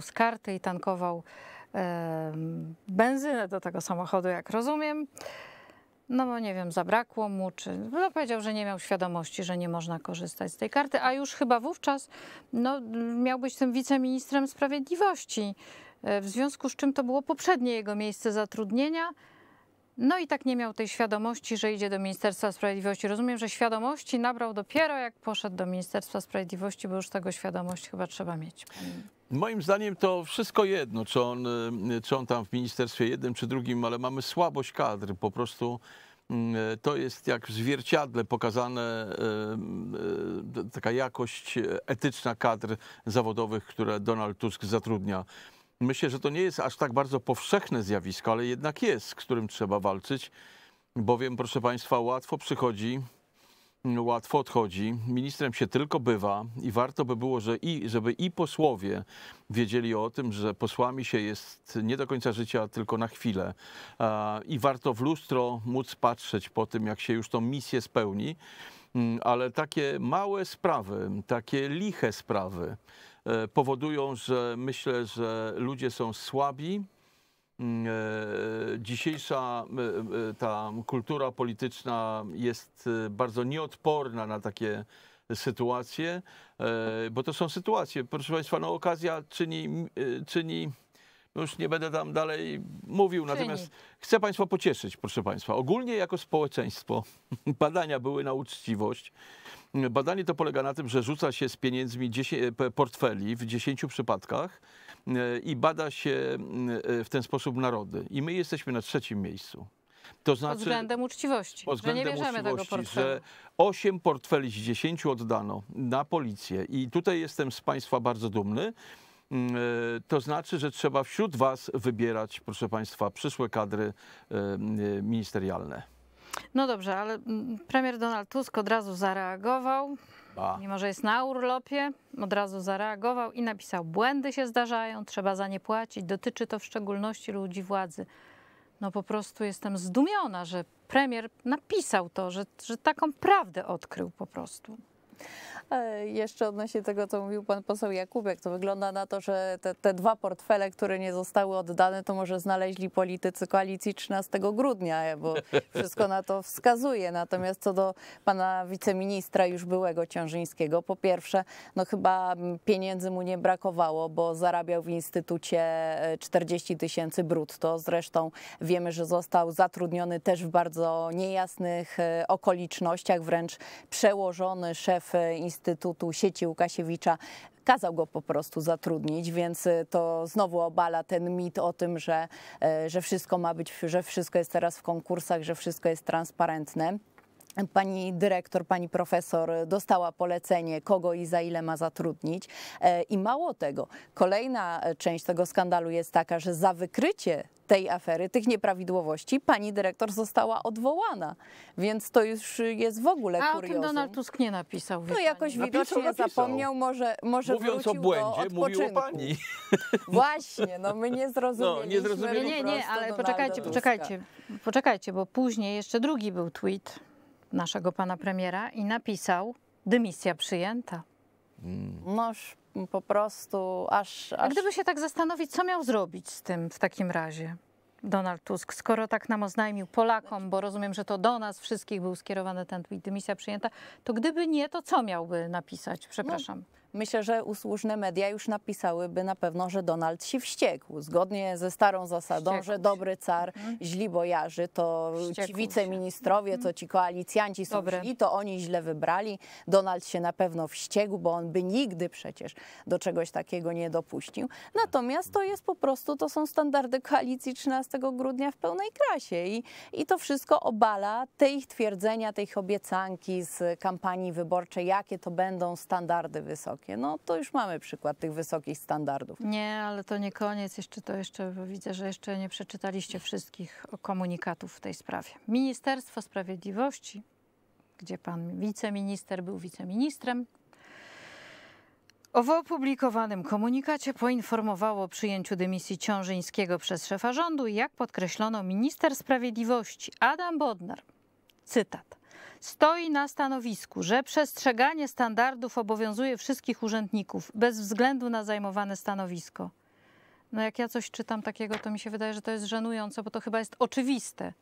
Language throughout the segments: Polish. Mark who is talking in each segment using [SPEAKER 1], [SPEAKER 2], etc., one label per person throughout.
[SPEAKER 1] z karty i tankował e, benzynę do tego samochodu, jak rozumiem. No bo nie wiem, zabrakło mu, czy no powiedział, że nie miał świadomości, że nie można korzystać z tej karty, a już chyba wówczas no, miał być tym wiceministrem sprawiedliwości, e, w związku z czym to było poprzednie jego miejsce zatrudnienia. No i tak nie miał tej świadomości, że idzie do Ministerstwa Sprawiedliwości. Rozumiem, że świadomości nabrał dopiero jak poszedł do Ministerstwa Sprawiedliwości, bo już tego świadomość chyba trzeba mieć.
[SPEAKER 2] Moim zdaniem to wszystko jedno, czy on, y, czy on tam w ministerstwie jednym czy drugim, ale mamy słabość kadry. Po prostu y, to jest jak w zwierciadle pokazane y, taka jakość etyczna kadr zawodowych, które Donald Tusk zatrudnia myślę, że to nie jest aż tak bardzo powszechne zjawisko, ale jednak jest, z którym trzeba walczyć, bowiem, proszę Państwa, łatwo przychodzi, łatwo odchodzi, ministrem się tylko bywa i warto by było, że i, żeby i posłowie wiedzieli o tym, że posłami się jest nie do końca życia, tylko na chwilę i warto w lustro móc patrzeć po tym, jak się już tą misję spełni, mm, ale takie małe sprawy, takie liche sprawy, E, powodują, że myślę, że ludzie są słabi. Mm, e, dzisiejsza e, ta kultura polityczna jest bardzo nieodporna na takie sytuacje, bo to są sytuacje. Proszę Państwa, no okazja czyni, czyni no już nie będę tam dalej mówił, Czyni. natomiast chcę Państwa pocieszyć, proszę Państwa. Ogólnie jako społeczeństwo badania były na uczciwość. Badanie to polega na tym, że rzuca się z pieniędzmi portfeli w 10 przypadkach e, i bada się e, w ten sposób narody. I my jesteśmy na trzecim miejscu. To znaczy, pod względem
[SPEAKER 1] uczciwości, pod względem że nie bierzemy tego portfela. Że
[SPEAKER 2] 8 portfeli z 10 oddano na policję i tutaj jestem z Państwa bardzo dumny, Mm, e, to znaczy, że trzeba wśród Was wybierać, proszę Państwa, przyszłe kadry e, e, ministerialne.
[SPEAKER 1] No dobrze, ale mm, premier Donald Tusk od razu zareagował. A. Mimo, że jest na urlopie, od razu zareagował i napisał: Błędy się zdarzają, trzeba za nie płacić. Dotyczy to w szczególności ludzi władzy. No po prostu jestem zdumiona, że premier napisał to, że, że taką prawdę odkrył po prostu.
[SPEAKER 3] E, jeszcze odnośnie tego, co mówił pan poseł Jakubek, to wygląda na to, że te, te, dwa portfele, które nie zostały oddane, to może znaleźli politycy koalicji 13 grudnia, bo wszystko na to wskazuje. Natomiast co do pana wiceministra już byłego Ciążyńskiego, po pierwsze, no chyba pieniędzy mu nie brakowało, bo zarabiał w instytucie 40 e, tysięcy brutto. Zresztą wiemy, że został zatrudniony też w bardzo niejasnych e, okolicznościach, wręcz przełożony szef E, Instytutu Sieci Łukasiewicza kazał go po prostu zatrudnić, więc e, to znowu obala ten mit o tym, że, e, że wszystko ma być, że wszystko jest teraz w konkursach, że wszystko jest transparentne. Pani dyrektor, pani profesor dostała polecenie, kogo i za ile ma zatrudnić. I mało tego, kolejna część tego skandalu jest taka, że za wykrycie tej afery, tych nieprawidłowości, pani dyrektor została odwołana. Więc to już jest w ogóle kuriozum. A o tym Donald Tusk nie napisał. No jakoś pani. widocznie napisał, zapomniał, może, może Mówiąc o błędzie, mówił o pani. Właśnie, no my nie zrozumieliśmy. No, nie, zrozumieliśmy nie, nie, ale Donalda poczekajcie, poczekajcie,
[SPEAKER 1] poczekajcie, bo później jeszcze drugi był tweet naszego pana premiera i napisał dymisja przyjęta.
[SPEAKER 3] Hmm. Noż po prostu aż, aż... A gdyby się tak
[SPEAKER 1] zastanowić, co miał zrobić z tym w takim razie? Donald Tusk, skoro tak nam oznajmił Polakom, bo rozumiem, że to do nas wszystkich był skierowany ten tweet, dymisja przyjęta, to gdyby nie, to
[SPEAKER 3] co miałby napisać? Przepraszam. No Myślę, że usłużne media już napisałyby na pewno, że Donald się wściekł. Zgodnie ze starą zasadą, wściekł że dobry car hmm. źli bojarzy, to wściekł ci wiceministrowie, to ci koalicjanci są Dobre. źli, to oni źle wybrali. Donald się na pewno wściekł, bo on by nigdy przecież do czegoś takiego nie dopuścił. Natomiast to jest po prostu, to są standardy koalicji 13 grudnia w pełnej krasie i, i to wszystko obala te ich twierdzenia, tej ich obiecanki z kampanii wyborczej, jakie to będą standardy wysokie wysokie. No to już mamy przykład tych wysokich standardów.
[SPEAKER 1] Nie, ale to nie koniec. Jeszcze to jeszcze, widzę, że jeszcze nie przeczytaliście wszystkich komunikatów w tej sprawie. Ministerstwo Sprawiedliwości, gdzie pan wiceminister był wiceministrem, o opublikowanym komunikacie poinformowało o przyjęciu dymisji Ciążyńskiego przez szefa rządu i jak podkreślono minister sprawiedliwości Adam Bodnar. Cytat stoi na stanowisku, że przestrzeganie standardów obowiązuje wszystkich urzędników bez względu na zajmowane stanowisko. No jak ja coś czytam takiego, to mi się wydaje, że to jest żenujące, bo to chyba jest oczywiste.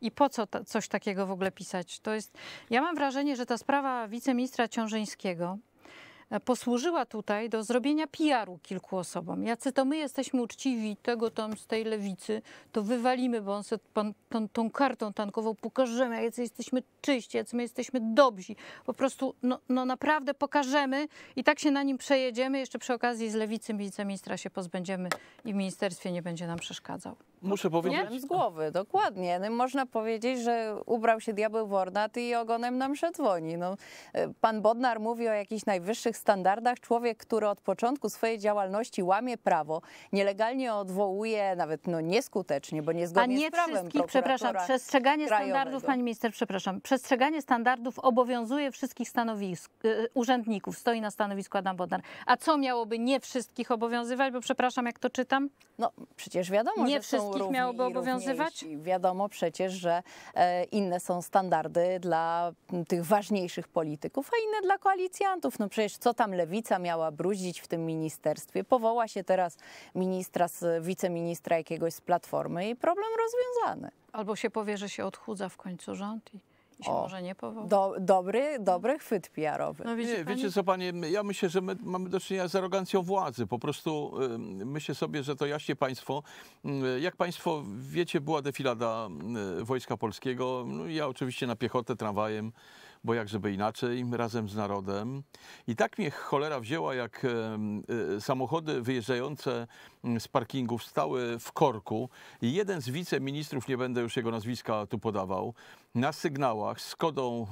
[SPEAKER 1] I po co ta, coś takiego w ogóle pisać? To jest, ja mam wrażenie, że ta sprawa wiceministra Ciążyńskiego, posłużyła tutaj do zrobienia PR-u kilku osobom. Jacy to my jesteśmy uczciwi, tego tam z tej lewicy, to wywalimy, bo on se pan, tą, tą kartą tankową pokażemy, jacy jesteśmy czyści, jacy my jesteśmy dobrzy. Po prostu, no, no, naprawdę pokażemy i tak się na nim przejedziemy. Jeszcze przy okazji z lewicy wiceministra się pozbędziemy i w ministerstwie nie będzie nam przeszkadzał.
[SPEAKER 2] Muszę powiedzieć. Nie? Z głowy,
[SPEAKER 3] dokładnie. No, można powiedzieć, że ubrał się diabeł w ornat i ogonem nam szedzwoni. No, e, pan Bodnar mówi o jakichś najwyższych standardach. Człowiek, który od początku swojej działalności łamie prawo, nielegalnie odwołuje, nawet no, nieskutecznie, bo niezgodnie A nie z prawem wszystkich, przepraszam, przestrzeganie krajowego. standardów, pani
[SPEAKER 1] minister, przepraszam, przestrzeganie standardów obowiązuje
[SPEAKER 3] wszystkich stanowisk,
[SPEAKER 1] e, urzędników. Stoi na stanowisku Adam Bodnar. A co miałoby nie wszystkich obowiązywać? Bo przepraszam,
[SPEAKER 3] jak to czytam? No przecież wiadomo, nie że są wszystkich miałoby obowiązywać? Wiadomo przecież, że e, inne są standardy dla tych ważniejszych polityków, a inne dla koalicjantów. No przecież co tam lewica miała bruździć w tym ministerstwie? Powoła się teraz ministra, wiceministra jakiegoś z Platformy i problem rozwiązany. Albo się powie, że się odchudza w końcu rząd i
[SPEAKER 1] się o, może nie powołał.
[SPEAKER 3] Do, dobry, dobry chwyt PR-owy.
[SPEAKER 1] No, wiecie, nie, pani... wiecie
[SPEAKER 2] co, panie, ja myślę, że my mamy do czynienia z arogancją władzy. Po prostu y, myślę sobie, że to jaśnie państwo. Y, jak państwo wiecie, była defilada y, Wojska Polskiego. No, ja oczywiście na piechotę, tramwajem bo jak żeby inaczej, razem z narodem. I tak mnie cholera wzięła, jak y, samochody wyjeżdżające mm, z parkingów stały w korku i jeden z wiceministrów, nie będę już jego nazwiska tu podawał, na sygnałach z kodą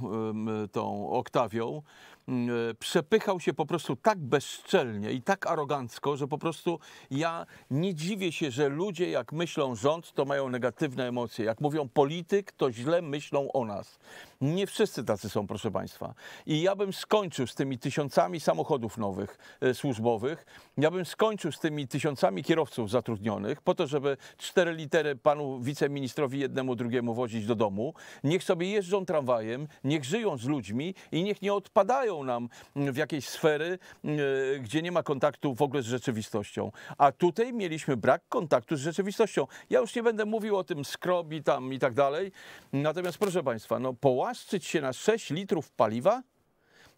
[SPEAKER 2] tą Oktawią E, przepychał się po prostu tak bezczelnie i tak arogancko, że po prostu ja nie dziwię się, że ludzie jak myślą rząd, to mają negatywne emocje. Jak mówią polityk, to źle myślą o nas. Nie wszyscy tacy są, proszę Państwa. I ja bym skończył z tymi tysiącami samochodów nowych, e, służbowych. Ja bym skończył z tymi tysiącami kierowców zatrudnionych po to, żeby cztery litery panu wiceministrowi jednemu, drugiemu wozić do domu. Niech sobie jeżdżą tramwajem, niech żyją z ludźmi i niech nie odpadają nam w jakieś sfery, e, gdzie nie ma kontaktu w ogóle z rzeczywistością. A tutaj mieliśmy brak kontaktu z rzeczywistością. Ja już nie będę mówił o tym skrobi tam i tak dalej. Natomiast proszę Państwa, no połaszczyć się na 6 litrów paliwa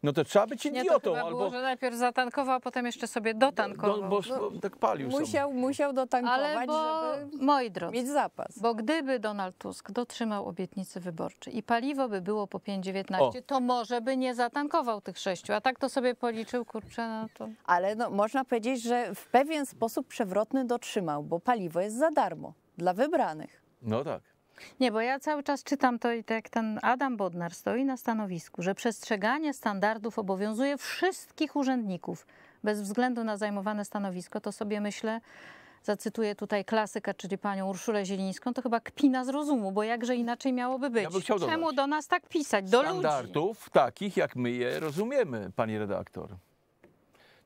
[SPEAKER 2] no to trzeba być idiotą. Nie, to chyba albo... było, że
[SPEAKER 1] najpierw zatankował, a potem jeszcze sobie dotankował. Do, no, bo, bo tak palił musiał,
[SPEAKER 3] sobie. Musiał dotankować, Ale bo, żeby moi drodzy, mieć
[SPEAKER 1] zapas. Bo gdyby Donald Tusk dotrzymał obietnicy wyborczej i paliwo by było po 5,19, to może by nie zatankował tych sześciu, a tak
[SPEAKER 3] to sobie policzył, kurczę, no to... Ale no, można powiedzieć, że w pewien sposób przewrotny dotrzymał, bo paliwo jest za darmo dla wybranych. No tak. Nie, bo ja
[SPEAKER 1] cały czas czytam to i tak ten Adam Bodnar stoi na stanowisku, że przestrzeganie standardów obowiązuje wszystkich urzędników bez względu na zajmowane stanowisko, to sobie myślę, zacytuję tutaj klasyka, czyli panią Urszulę Zielińską, to chyba kpina z rozumu, bo jakże inaczej miałoby być. Ja Czemu do nas tak pisać, do Standardów
[SPEAKER 2] ludzi? takich, jak my je rozumiemy, pani redaktor.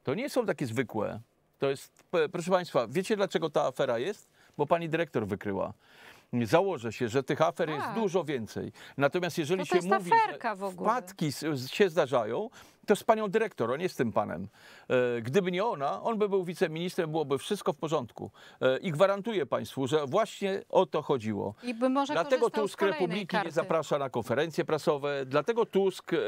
[SPEAKER 2] To nie są takie zwykłe. To jest, proszę państwa, wiecie dlaczego ta afera jest? Bo pani dyrektor wykryła założę się, że tych afer jest tak. dużo więcej. Natomiast jeżeli no to się to mówi,
[SPEAKER 1] że wpadki
[SPEAKER 2] się zdarzają, to z panią dyrektor, on jest tym panem. E, gdyby nie ona, on by był wiceministrem, byłoby wszystko w porządku. E, I gwarantuję państwu, że właśnie o to chodziło.
[SPEAKER 1] I by może dlatego Tusk Republiki karty. nie
[SPEAKER 2] zaprasza na konferencje prasowe, dlatego Tusk e,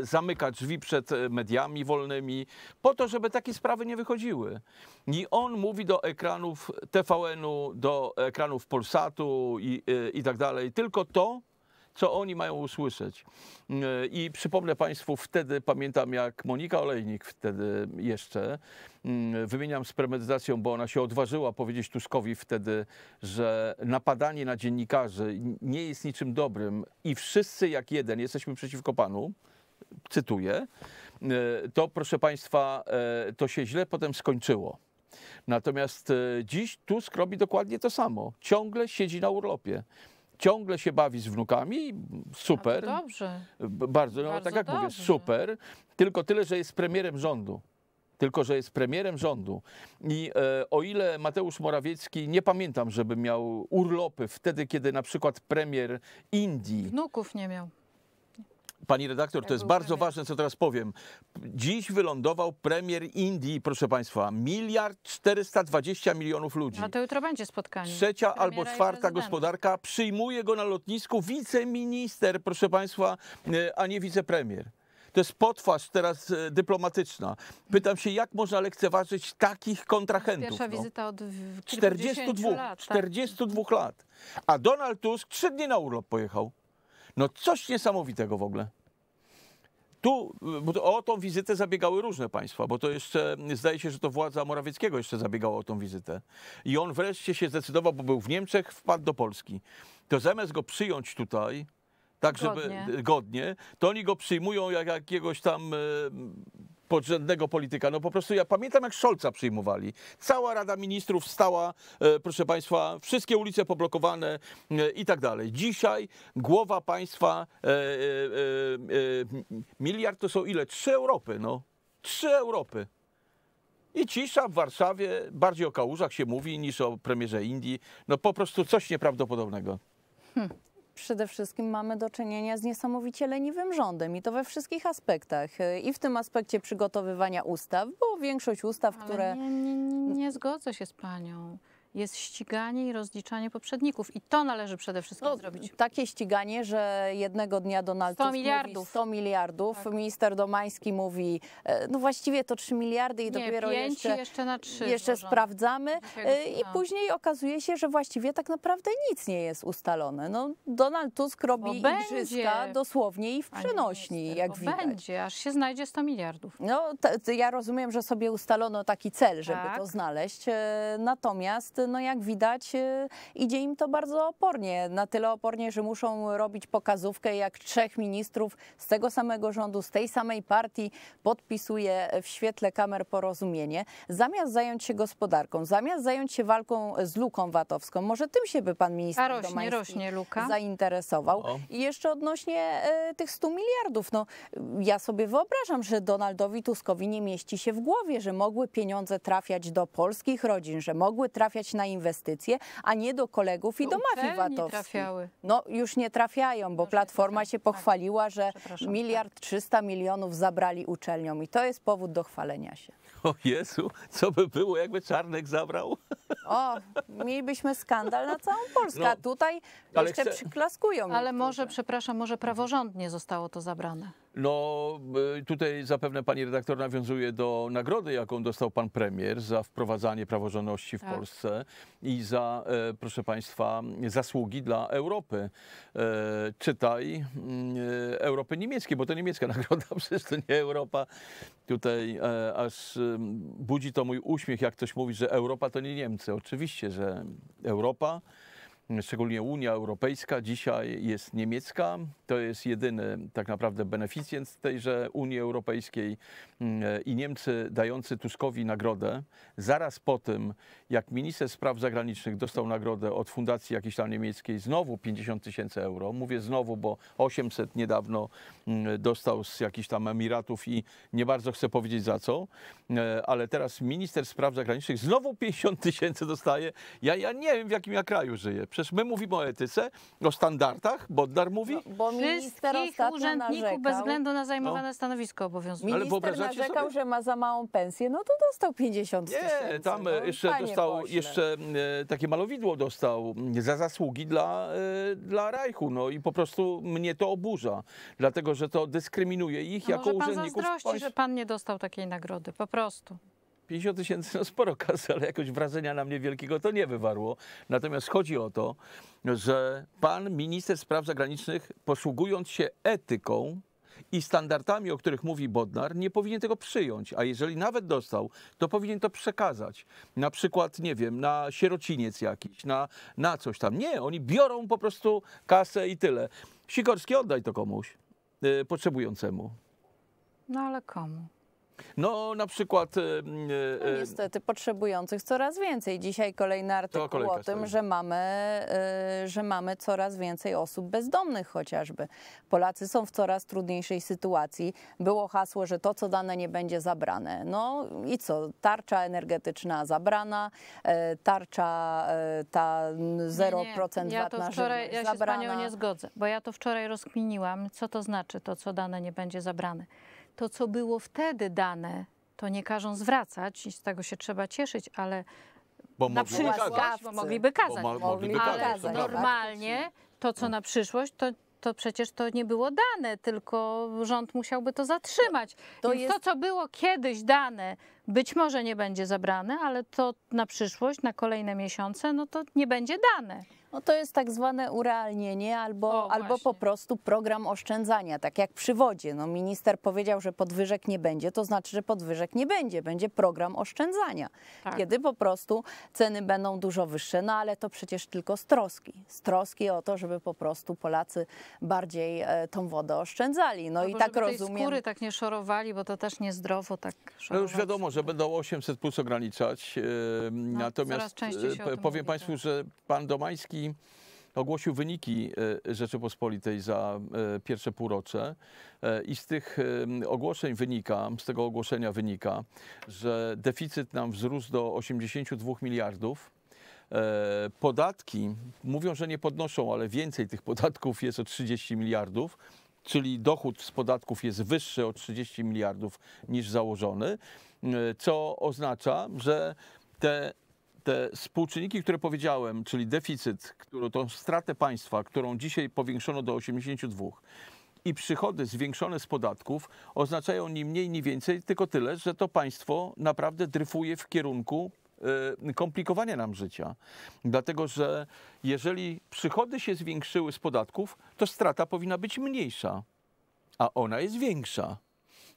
[SPEAKER 2] zamyka drzwi przed mediami wolnymi, po to, żeby takie sprawy nie wychodziły. I on mówi do ekranów TVN-u, do ekranów Polsatu i, i tak dalej, tylko to, co oni mają usłyszeć. E, I przypomnę Państwu, wtedy pamiętam jak Monika Olejnik, wtedy jeszcze, mm, wymieniam z premedytacją, bo ona się odważyła powiedzieć Tuskowi wtedy, że napadanie na dziennikarzy nie jest niczym dobrym i wszyscy jak jeden jesteśmy przeciwko Panu, cytuję, e, to proszę Państwa, e, to się źle potem skończyło. Natomiast dziś Tusk robi dokładnie to samo. Ciągle siedzi na urlopie ciągle się bawi z wnukami, super. dobrze. Bardzo, no, tak bardzo tak jak dobrze. mówię, super. Tylko tyle, że jest premierem rządu tylko że jest premierem rządu. I e, o ile Mateusz Morawiecki, nie pamiętam, żeby miał urlopy wtedy, kiedy na przykład premier Indii.
[SPEAKER 1] Wnuków nie miał.
[SPEAKER 2] Pani redaktor, to jest bardzo ważne, co teraz powiem. Dziś wylądował premier Indii, proszę Państwa, miliard 420 milionów ludzi. No
[SPEAKER 1] to jutro będzie spotkanie.
[SPEAKER 2] Trzecia albo czwarta gospodarka przyjmuje go na lotnisku wiceminister, proszę Państwa, e, a nie wicepremier. To jest potwarz teraz e, dyplomatyczna. Pytam się, jak można lekceważyć takich kontrahentów? Pierwsza no? wizyta
[SPEAKER 1] od 42 lat.
[SPEAKER 2] 42 tak. lat. A Donald Tusk trzy dni na urlop pojechał. No coś niesamowitego w ogóle. Tu o tą wizytę zabiegały różne państwa, bo to jeszcze, zdaje się, że to władza Morawieckiego jeszcze zabiegała o tą wizytę. I on wreszcie się zdecydował, bo był w Niemczech, wpadł do Polski. To zamiast go przyjąć tutaj, tak żeby godnie, godnie to oni go przyjmują jak jakiegoś tam e, podrzędnego polityka. No po prostu ja pamiętam, jak Szolca przyjmowali. Cała Rada Ministrów stała, e, proszę Państwa, wszystkie ulice poblokowane e, i tak dalej. Dzisiaj głowa państwa, e, miliard to są ile? Trzy Europy, no. Trzy Europy. I cisza w Warszawie, bardziej o kałużach się mówi niż o premierze Indii. No po prostu coś nieprawdopodobnego.
[SPEAKER 4] Hmm
[SPEAKER 3] przede wszystkim mamy do czynienia z niesamowicie leniwym rządem i to we wszystkich aspektach. Y, I w tym aspekcie przygotowywania ustaw, bo większość ustaw, Ale które. Nie, nie, nie zgodzę się z panią
[SPEAKER 1] jest ściganie i rozliczanie poprzedników. I to należy przede wszystkim no, zrobić.
[SPEAKER 3] Takie ściganie, że jednego dnia Donald 100 Tusk miliardów. mówi 100 miliardów, tak. minister Domański mówi, e, no właściwie to 3 miliardy i Nie, dopiero jeszcze, jeszcze, na 3 jeszcze sprawdzamy. E, I później okazuje się, że właściwie tak naprawdę nic nie jest ustalone. No, Donald Tusk robi igrzyska będzie. dosłownie i w przynośni, minister, jak widać. będzie, aż się znajdzie 100 miliardów. No, ja rozumiem, że sobie ustalono taki cel, żeby tak. to znaleźć. E, natomiast no jak widać y, idzie im to bardzo opornie. Na tyle opornie, że muszą robić pokazówkę, jak trzech ministrów z tego samego rządu, z tej samej partii podpisuje w świetle kamer porozumienie, zamiast zająć się gospodarką, zamiast zająć się walką z luką VAT-owską. Może tym się by pan minister A rośnie, rośnie luka. zainteresował. O. I jeszcze odnośnie e, tych 100 miliardów. No, ja sobie wyobrażam, że Donaldowi Tuskowi nie mieści się w głowie, że mogły pieniądze trafiać do polskich rodzin, że mogły trafiać na inwestycje, a nie do kolegów i no do, mafii VAT-owskiej. No już nie trafiają, bo no, Platforma się tak. pochwaliła, że miliard tak. trzysta milionów zabrali uczelniom i to jest powód do chwalenia się.
[SPEAKER 2] O Jezu, co by było, jakby Czarnek zabrał?
[SPEAKER 3] O, mielibyśmy skandal na całą Polskę, a no, tutaj jeszcze chcę... przyklaskują.
[SPEAKER 1] Ale może, przepraszam, może praworządnie zostało to zabrane.
[SPEAKER 2] No e, tutaj zapewne pani redaktor nawiązuje do nagrody, jaką dostał pan premier za wprowadzanie praworządności w tak. Polsce i za, e, proszę państwa, zasługi dla Europy. E, czytaj mm, Europy niemieckiej, bo to niemiecka nagroda, przecież to nie Europa. Tutaj aż mm, budzi to mój uśmiech, jak ktoś mówi, że Europa to nie Niemcy. Oczywiście, że Europa szczególnie Unia Europejska, dzisiaj jest niemiecka. To jest jedyny tak naprawdę beneficjent tejże Unii Europejskiej mm, i Niemcy dający Tuskowi nagrodę. Zaraz po tym, jak minister spraw zagranicznych dostał nagrodę od fundacji jakiejś tam niemieckiej, znowu 50 tysięcy euro. Mówię znowu, bo 800 niedawno mm, dostał z jakichś tam Emiratów i nie bardzo chcę powiedzieć za co, e, ale teraz minister spraw zagranicznych znowu 50 tysięcy dostaje. Ja, ja nie wiem, w jakim ja kraju żyję Przecież my mówimy o etyce, o standardach, Bodnar mówi. No, bo
[SPEAKER 1] Wszystkich urzędników narzekał, bez względu na zajmowane
[SPEAKER 3] no. stanowisko obowiązkowe.
[SPEAKER 2] Minister narzekał, sobie?
[SPEAKER 3] że ma za małą pensję, no to dostał 50 Nie, tysięcy.
[SPEAKER 2] No, tam no, jeszcze dostał, pośle. jeszcze e, takie malowidło dostał za zasługi dla, e, dla Rajchu, no i po prostu mnie to oburza, dlatego, że to dyskryminuje ich no jako urzędników. Może pan zazdrości, że
[SPEAKER 1] pan nie dostał takiej nagrody, po prostu.
[SPEAKER 2] 50 tysięcy, no sporo kasy, ale jakoś wrażenia na mnie wielkiego to nie wywarło. Natomiast chodzi o to, że pan minister spraw zagranicznych, posługując się etyką, i standardami, o których mówi Bodnar, nie powinien tego przyjąć. A jeżeli nawet dostał, to powinien to przekazać. Na przykład, nie wiem, na sierociniec jakiś, na, na coś tam. Nie, oni biorą po prostu kasę i tyle. Sikorski, oddaj to komuś yy, potrzebującemu.
[SPEAKER 3] No ale komu?
[SPEAKER 2] No na przykład... E, e, no e,
[SPEAKER 3] niestety potrzebujących coraz więcej. Dzisiaj kolejny artykuł o tym, że mamy, że mamy coraz więcej osób bezdomnych chociażby. Polacy są w coraz trudniejszej sytuacji. Było hasło, że to co dane nie będzie zabrane. No i co? Tarcza energetyczna zabrana, tarcza ta 0% nie, nie. Ja to wczoraj, ja się z Panią nie
[SPEAKER 1] zgodzę, bo ja to wczoraj rozkminiłam, co to znaczy to co dane nie będzie zabrane to, co było wtedy dane, to nie każą zwracać i z tego się trzeba cieszyć, ale
[SPEAKER 2] bo na przykład bo mogliby kazać. Bo mogliby ale kazać.
[SPEAKER 1] normalnie to, co na przyszłość, to, to przecież to nie było dane, tylko rząd musiałby to zatrzymać. To, jest... to, co było kiedyś dane, być może nie będzie zabrane, ale to na przyszłość, na kolejne miesiące, no to nie będzie dane.
[SPEAKER 3] No to jest tak zwane urealnienie albo, o, albo po prostu program oszczędzania, tak jak przy wodzie. No minister powiedział, że podwyżek nie będzie, to znaczy, że podwyżek nie będzie, będzie program oszczędzania, tak. kiedy po prostu ceny będą dużo wyższe, no ale to przecież tylko z troski. Z troski o to, żeby po prostu Polacy bardziej e, tą wodę oszczędzali. No i tak rozumiem. skóry tak nie szorowali, bo to też niezdrowo tak
[SPEAKER 2] szorować. No już wiadomo, że będą 800 plus ograniczać, e, no, natomiast e, powiem mówi, Państwu, tak. że pan Domański ogłosił wyniki e, Rzeczypospolitej za e, pierwsze półrocze e, i z tych ogłoszeń wynika, z tego ogłoszenia wynika, że deficyt nam wzrósł do 82 miliardów. Podatki mówią, że nie podnoszą, ale więcej tych podatków jest o 30 miliardów czyli dochód z podatków jest wyższy o 30 miliardów niż założony, co oznacza, że te te współczynniki, które powiedziałem, czyli deficyt, którą, tą stratę państwa, którą dzisiaj powiększono do 82 i przychody zwiększone z podatków oznaczają ni mniej, ni więcej, tylko tyle, że to państwo naprawdę dryfuje w kierunku e, komplikowania nam życia. Dlatego, że jeżeli przychody się zwiększyły z podatków, to strata powinna być mniejsza, a ona jest większa.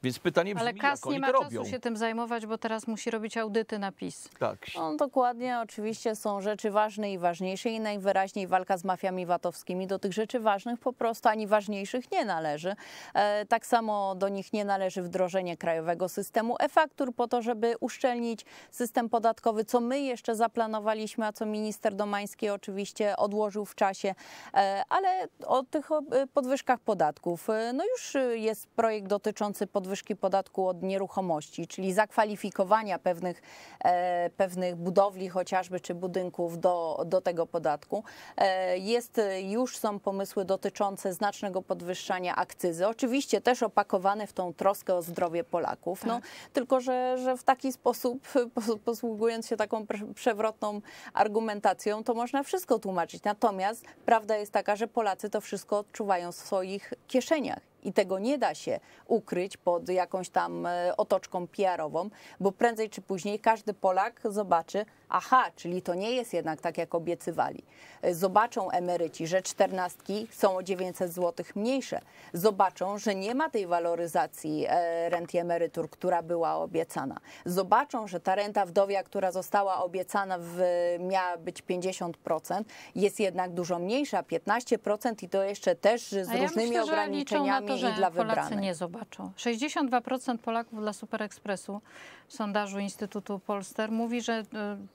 [SPEAKER 2] Więc pytanie brzmi, Ale Kas nie ma czasu robią? się
[SPEAKER 3] tym zajmować, bo teraz musi robić audyty na
[SPEAKER 1] PiS.
[SPEAKER 2] Tak.
[SPEAKER 3] No, dokładnie, oczywiście są rzeczy ważne i ważniejsze i najwyraźniej walka z mafiami VAT-owskimi do tych rzeczy ważnych po prostu ani ważniejszych nie należy. E, tak samo do nich nie należy wdrożenie krajowego systemu e-faktur po to, żeby uszczelnić system podatkowy, co my jeszcze zaplanowaliśmy, a co minister Domański oczywiście odłożył w czasie, e, ale o tych y, podwyżkach podatków. E, no już jest projekt dotyczący podwyżki podwyżki podatku od nieruchomości, czyli zakwalifikowania pewnych, e, pewnych budowli chociażby czy budynków do, do tego podatku. E, jest, już są pomysły dotyczące znacznego podwyższania akcyzy, oczywiście też opakowane w tą troskę o zdrowie Polaków, no, tak. no, tylko że, że w taki sposób, posługując się taką przewrotną argumentacją, to można wszystko tłumaczyć. Natomiast prawda jest taka, że Polacy to wszystko odczuwają w swoich kieszeniach. I tego nie da się ukryć pod jakąś tam e, otoczką PR-ową, bo prędzej czy później każdy Polak zobaczy, aha, czyli to nie jest jednak tak, jak obiecywali. E, zobaczą emeryci, że czternastki są o 900 zł mniejsze. Zobaczą, że nie ma tej waloryzacji e, rent i emerytur, która była obiecana. Zobaczą, że ta renta wdowia, która została obiecana, w, miała być 50%, jest jednak dużo mniejsza, 15% i to jeszcze też z ja różnymi myślę, ograniczeniami to, i dla wybranych.
[SPEAKER 1] nie zobaczą. 62% Polaków dla Superekspresu w sondażu Instytutu Polster mówi, że e,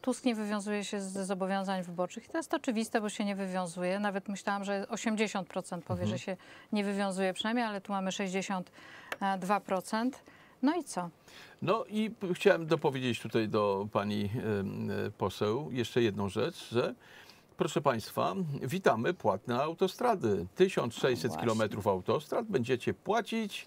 [SPEAKER 1] Tusk nie wywiązuje się z zobowiązań wyborczych i to jest oczywiste, bo się nie wywiązuje. Nawet myślałam, że 80% powie, mhm. że się nie wywiązuje przynajmniej, ale tu mamy 62%. No
[SPEAKER 2] i co? No i chciałem dopowiedzieć tutaj do pani e, poseł jeszcze jedną rzecz, że proszę Państwa, witamy płatne autostrady. 1600 no km autostrad będziecie płacić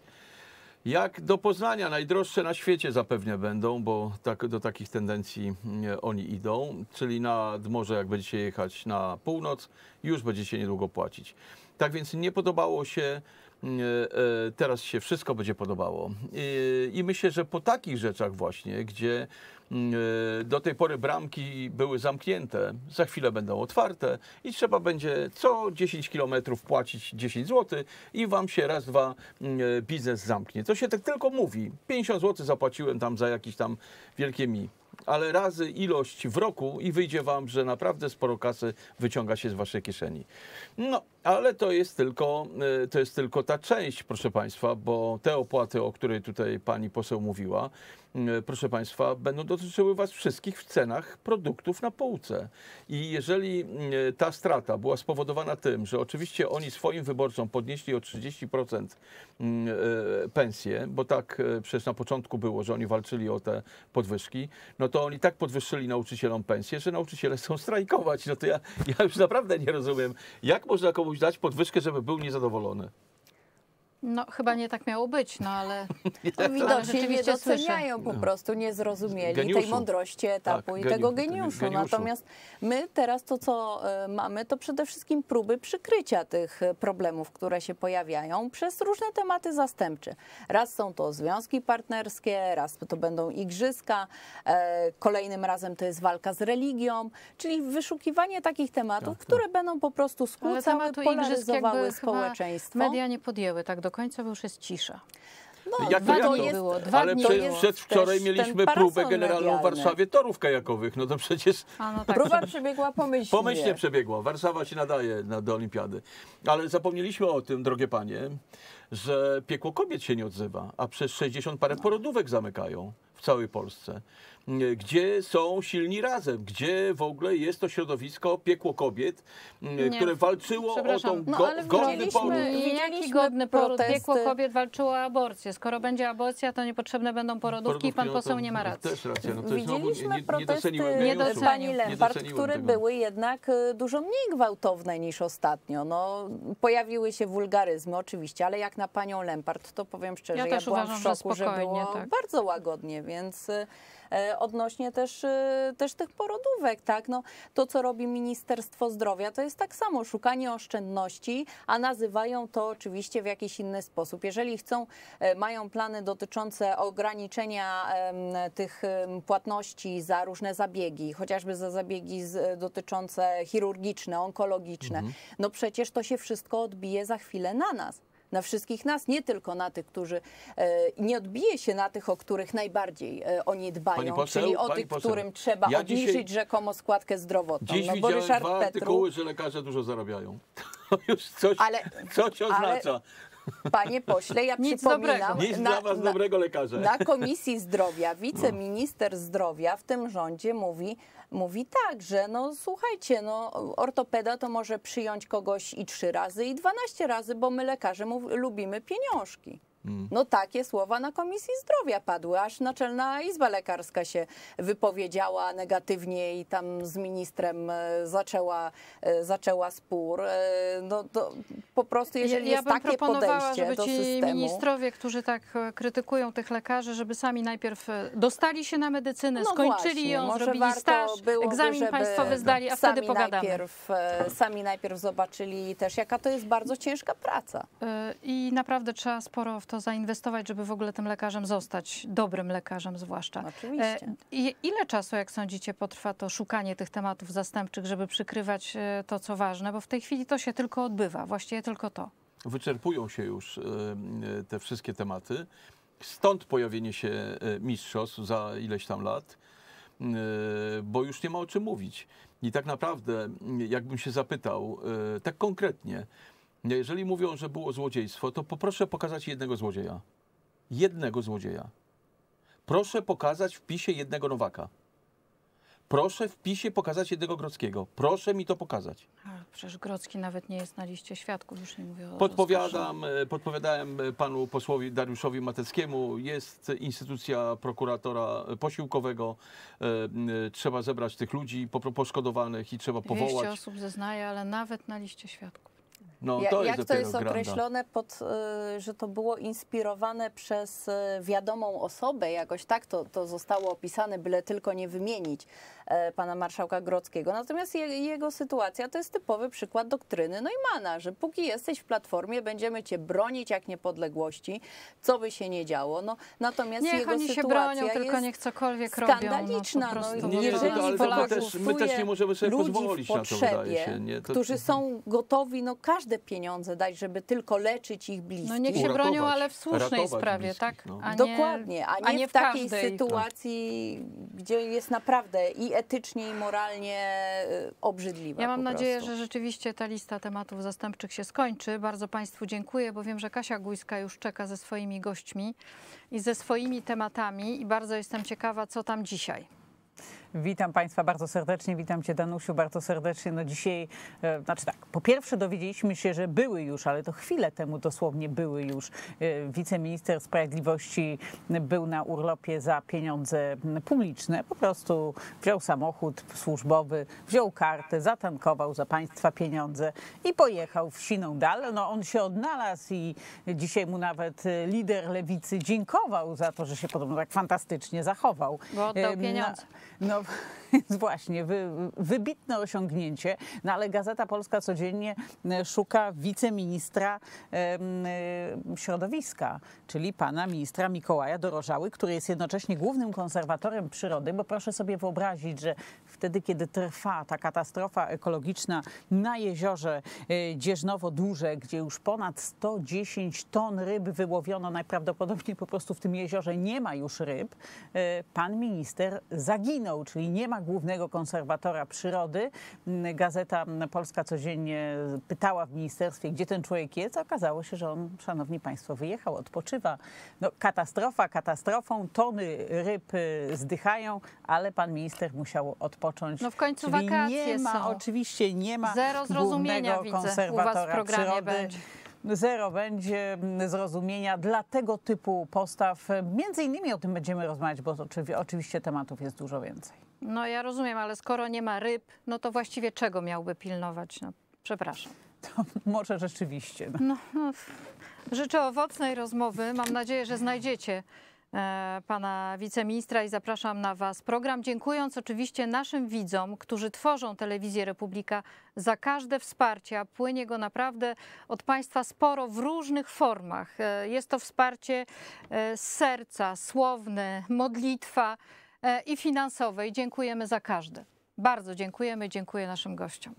[SPEAKER 2] jak do Poznania, najdroższe na świecie zapewnie będą, bo tak, do takich tendencji mm, oni idą, czyli nad morze, jak będziecie jechać na północ, już będziecie niedługo płacić. Tak więc nie podobało się, mm, e, e, teraz się wszystko będzie podobało. I myślę, że po takich rzeczach właśnie, gdzie Mm, y, do tej pory bramki były zamknięte, za chwilę będą otwarte i trzeba będzie co 10 km płacić 10 zł i wam się raz, dwa mm, y, biznes zamknie. To się tak tylko mówi. 50 zł zapłaciłem tam za jakieś tam wielkie mi ale razy ilość w roku i wyjdzie wam, że naprawdę sporo kasy wyciąga się z waszej kieszeni. No, ale to jest tylko, y, to jest tylko ta część, proszę państwa, bo te opłaty, o której tutaj pani poseł mówiła, E, proszę Państwa, będą dotyczyły Was wszystkich w cenach produktów na półce. I jeżeli e, ta strata była spowodowana tym, że oczywiście oni swoim wyborcom podnieśli o 30% mm, e, pensję, bo tak przecież na początku było, że oni walczyli o te podwyżki, no to oni tak podwyższyli nauczycielom pensję, że nauczyciele chcą strajkować. No to ja, ja już naprawdę nie rozumiem, jak można komuś dać podwyżkę, żeby był niezadowolony.
[SPEAKER 1] No chyba nie tak miało być, no ale
[SPEAKER 2] no, widocznie tak. nie doceniają po no.
[SPEAKER 1] prostu,
[SPEAKER 3] nie zrozumieli
[SPEAKER 1] geniuszu. tej mądrości etapu tak, i geni tego geniuszu. geniuszu. Natomiast
[SPEAKER 3] my teraz to, co e, mamy, to przede wszystkim próby przykrycia tych e, problemów, które się pojawiają przez różne tematy zastępcze. Raz są to związki partnerskie, raz to będą igrzyska, e, kolejnym razem to jest walka z religią, czyli wyszukiwanie takich tematów, tak, tak. które będą po prostu skłócały, polaryzowały społeczeństwo. Media nie
[SPEAKER 1] podjęły tak do do końca, bo już jest cisza. No, no jak to, jak to? Jest, dwa ale dni przed, przedwczoraj mieliśmy próbę generalną w Warszawie
[SPEAKER 2] torów kajakowych. No to przecież...
[SPEAKER 1] A, no tak. Próba przebiegła pomyślnie. Pomyślnie
[SPEAKER 2] przebiegła. Warszawa się nadaje na, do olimpiady. Ale zapomnieliśmy o tym, drogie panie, że piekło kobiet się nie odzywa, a przez 60 parę no. porodówek zamykają w całej Polsce gdzie są silni razem, gdzie w ogóle jest to środowisko piekło kobiet, nie. które walczyło o tą go, no, godny poród. Jaki godny poród? Protesty. Piekło kobiet
[SPEAKER 1] walczyło o aborcję. Skoro będzie aborcja, to niepotrzebne będą porodówki i pan no poseł nie ma racji. Też racja, no to
[SPEAKER 2] Widzieliśmy nie, protesty nie doceniłem, pani Lempart, które tego. były
[SPEAKER 3] jednak y, dużo mniej gwałtowne niż ostatnio. No, pojawiły się wulgaryzmy oczywiście, ale jak na panią Lempart, to powiem szczerze, ja, ja byłam uważam, w szoku, że, że było tak. bardzo łagodnie, więc... Y, E, odnośnie też, e, też tych porodówek, tak? No, to, co robi Ministerstwo Zdrowia, to jest tak samo szukanie oszczędności, a nazywają to oczywiście w jakiś inny sposób. Jeżeli chcą, e, mają plany dotyczące ograniczenia tych płatności za różne zabiegi, chociażby za zabiegi dotyczące chirurgiczne, onkologiczne, mhm. no przecież to się wszystko odbije za chwilę na nas na wszystkich nas, nie tylko na tych, którzy e, nie odbije się na tych, o których najbardziej e, oni dbają, poseł, czyli o tych, poseł, którym trzeba ja obniżyć dzisiaj, rzekomo składkę zdrowotną. Dziś no, bo Ryszard dwa Petru... artykuły,
[SPEAKER 2] że lekarze dużo zarabiają. To już coś, ale, coś oznacza. Ale,
[SPEAKER 3] Panie pośle, ja Nic przypominam... Dobrego. Nic dla was na, dobrego
[SPEAKER 2] lekarza. Na Komisji
[SPEAKER 3] Zdrowia no. wiceminister zdrowia w tym rządzie mówi, mówi tak, że no słuchajcie, no ortopeda to może przyjąć kogoś i trzy razy i dwanaście razy, bo my lekarze mów, lubimy pieniążki. Mm. No takie słowa na Komisji Zdrowia padły, aż Naczelna Izba Lekarska się wypowiedziała negatywnie i tam z ministrem e, zaczęła, e, zaczęła spór. E, no to po prostu jeżeli ja, jest bym takie proponowała, żeby ci systemu... ministrowie,
[SPEAKER 1] którzy tak krytykują tych lekarzy, żeby sami najpierw dostali się na medycynę, no skończyli właśnie, ją, zrobili staż, byłoby, egzamin państwowy zdali, a wtedy pogadamy. Najpierw,
[SPEAKER 3] sami najpierw zobaczyli też, jaka to jest bardzo ciężka praca.
[SPEAKER 1] I naprawdę trzeba sporo w to zainwestować, żeby w ogóle tym lekarzem zostać, dobrym lekarzem zwłaszcza. Oczywiście. E, ile czasu, jak sądzicie, potrwa to szukanie tych tematów zastępczych, żeby przykrywać e, to, co ważne? Bo w tej chwili to się tylko odbywa, właściwie tylko to.
[SPEAKER 2] Wyczerpują się już e, te wszystkie tematy. Stąd pojawienie się mistrzostw za ileś tam lat, bo już nie ma o czym mówić. I tak naprawdę, jakbym się zapytał, tak konkretnie, jeżeli mówią, że było złodziejstwo, to poproszę pokazać jednego złodzieja. Jednego złodzieja. Proszę pokazać w pisie jednego Nowaka. Proszę w pisie pokazać jednego Grockiego. Proszę mi to pokazać. Ach, przecież
[SPEAKER 1] Grocki nawet nie jest na liście świadków, już nie mówię
[SPEAKER 2] o Podpowiadam, e, Podpowiadałem e, panu posłowi Dariuszowi Mateckiemu. Jest instytucja prokuratora e, posiłkowego. Trzeba zebrać tych ludzi poszkodowanych i trzeba powołać. 200
[SPEAKER 3] osób zeznaje, ale nawet na liście świadków.
[SPEAKER 2] No, ja, to jak to jest określone,
[SPEAKER 3] pod, y, że to było inspirowane przez y, wiadomą osobę, jakoś tak to, to zostało opisane, byle tylko nie wymienić. E, pana marszałka Grockiego. Natomiast jego sytuacja to jest typowy przykład doktryny Neumana, że póki jesteś w Platformie, będziemy cię bronić jak niepodległości, co by się nie działo. No, natomiast niech jego oni sytuacja się bronią, tylko niech cokolwiek skandaliczna. robią. No,
[SPEAKER 1] skandaliczna. No, no,
[SPEAKER 2] jeżeli my też nie możemy sobie ludzi pozwolić potrzebie, na to, wydaje się. Nie? To... Którzy
[SPEAKER 3] są gotowi no, każde pieniądze dać, żeby tylko leczyć ich bliskich. No niech się Uratować. bronią, ale w słusznej sprawie, bliskich, tak? No. A nie, Dokładnie, a nie, a nie w, w takiej każdej. sytuacji, tak. gdzie jest naprawdę i etycznie i moralnie y, obrzydliwa. Ja mam nadzieję, że
[SPEAKER 1] rzeczywiście ta lista tematów zastępczych się skończy. Bardzo Państwu dziękuję, bo wiem, że Kasia Gujska już czeka ze swoimi gośćmi i ze swoimi tematami i bardzo jestem ciekawa, co tam dzisiaj.
[SPEAKER 4] Witam Państwa bardzo serdecznie, witam Cię Danusiu bardzo serdecznie. No dzisiaj, e, znaczy tak, po pierwsze dowiedzieliśmy się, że były już, ale to chwilę temu dosłownie były już, e, wiceminister sprawiedliwości był na urlopie za pieniądze publiczne, po prostu wziął samochód służbowy, wziął kartę, zatankował za Państwa pieniądze i pojechał w siną dal. No on się odnalazł i dzisiaj mu nawet e, lider lewicy dziękował za to, że się podobno tak fantastycznie zachował. Bo oddał pieniądze. No, no no więc właśnie, wy, wybitne osiągnięcie, no ale Gazeta Polska codziennie e, szuka wiceministra e, środowiska, czyli pana ministra Mikołaja Dorożały, który jest jednocześnie głównym konserwatorem przyrody, bo proszę sobie wyobrazić, że wtedy, kiedy trwa ta katastrofa ekologiczna na jeziorze e, Dzieżnowo-Duże, gdzie już ponad 110 ton ryb wyłowiono, najprawdopodobniej po prostu w tym jeziorze nie ma już ryb, pan minister zaginął, czyli nie ma głównego konserwatora przyrody. Mm, Gazeta Polska codziennie pytała w ministerstwie, gdzie ten człowiek jest. Okazało się, że on, szanowni państwo, wyjechał, odpoczywa. No, katastrofa katastrofą, tony ryb y, zdychają, ale pan minister musiał odpocząć. No w końcu czyli wakacje nie ma, są. Oczywiście nie ma Zero zrozumienia widzę, konserwatora u was w programie przyrody. Będzie zero będzie zrozumienia dla tego typu postaw. Między innymi o tym będziemy rozmawiać, bo oczywiście tematów jest dużo więcej.
[SPEAKER 1] No ja rozumiem, ale skoro nie ma ryb, no to właściwie czego miałby pilnować? No, przepraszam.
[SPEAKER 4] To może rzeczywiście. No.
[SPEAKER 1] No, no, życzę owocnej rozmowy. Mam nadzieję, że znajdziecie E, pana wiceministra i zapraszam na was program. Dziękując oczywiście naszym widzom, którzy tworzą telewizję Republika za każde wsparcie, a płynie go naprawdę od państwa sporo w różnych formach. E, jest to wsparcie z e, serca, słowne, modlitwa i finansowe i dziękujemy za każde. Bardzo dziękujemy, dziękuję naszym gościom.